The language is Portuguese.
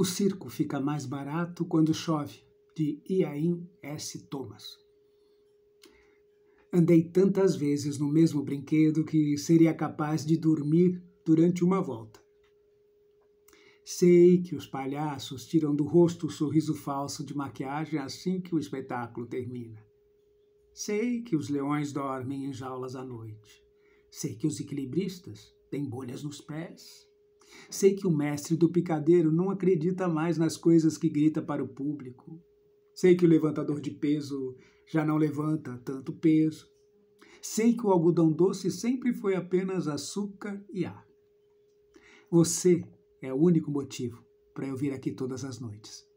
O circo fica mais barato quando chove, de Iain S. Thomas. Andei tantas vezes no mesmo brinquedo que seria capaz de dormir durante uma volta. Sei que os palhaços tiram do rosto o sorriso falso de maquiagem assim que o espetáculo termina. Sei que os leões dormem em jaulas à noite. Sei que os equilibristas têm bolhas nos pés Sei que o mestre do picadeiro não acredita mais nas coisas que grita para o público. Sei que o levantador de peso já não levanta tanto peso. Sei que o algodão doce sempre foi apenas açúcar e ar. Você é o único motivo para eu vir aqui todas as noites.